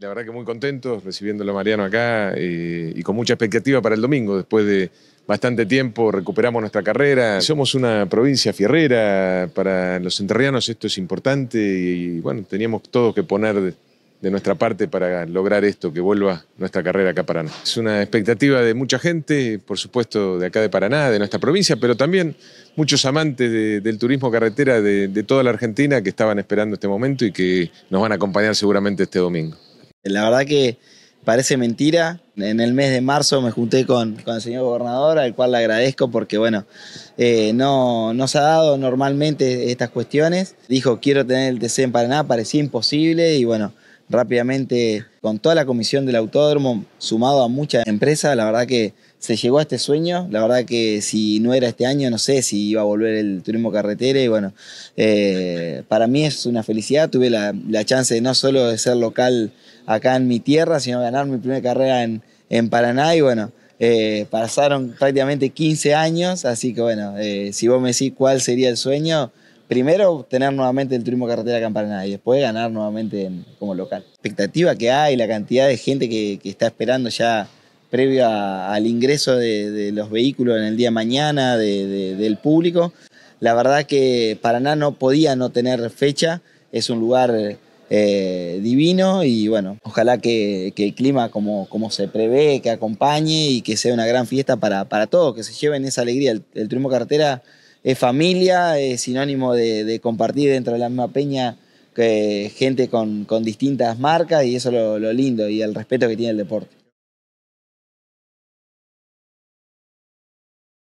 La verdad que muy contentos recibiéndolo a Mariano acá eh, y con mucha expectativa para el domingo. Después de bastante tiempo recuperamos nuestra carrera. Somos una provincia fierrera, para los enterrianos esto es importante y bueno, teníamos todo que poner de, nuestra parte para lograr esto, que vuelva nuestra carrera acá a Paraná. Es una expectativa de mucha gente, por supuesto de acá de Paraná, de nuestra provincia, pero también muchos amantes del turismo carretera de toda la Argentina que estaban esperando este momento y que nos van a acompañar seguramente este domingo. La verdad que parece mentira. En el mes de marzo me junté con, el señor gobernador, al cual le agradezco porque, bueno, eh, no, no se ha dado normalmente estas cuestiones. Dijo, quiero tener el TC en Paraná, parecía imposible y, bueno, rápidamente con toda la comisión del autódromo, sumado a muchas empresas, la verdad que se llegó a este sueño. La verdad que si no era este año, no sé si iba a volver el turismo carretera. Y bueno, eh, para mí es una felicidad. Tuve la, chance de no solo de ser local acá en mi tierra, sino ganar mi primera carrera en, en Paraná. Y bueno, eh, pasaron prácticamente 15 años. Así que bueno, eh, si vos me decís cuál sería el sueño, primero tener nuevamente el turismo carretera acá en Paraná y después ganar nuevamente como local. La expectativa que hay, la cantidad de gente que, que está esperando ya previo al ingreso de, los vehículos en el día mañana del público. La verdad que Paraná no podía no tener fecha, es un lugar eh, divino y bueno, ojalá que, el clima como, como, se prevé, que acompañe y que sea una gran fiesta para, para todos, que se lleven esa alegría. El, turismo carretera es familia, es sinónimo de compartir dentro de la misma peña eh, gente con, distintas marcas y eso es lo, lindo y el respeto que tiene el deporte.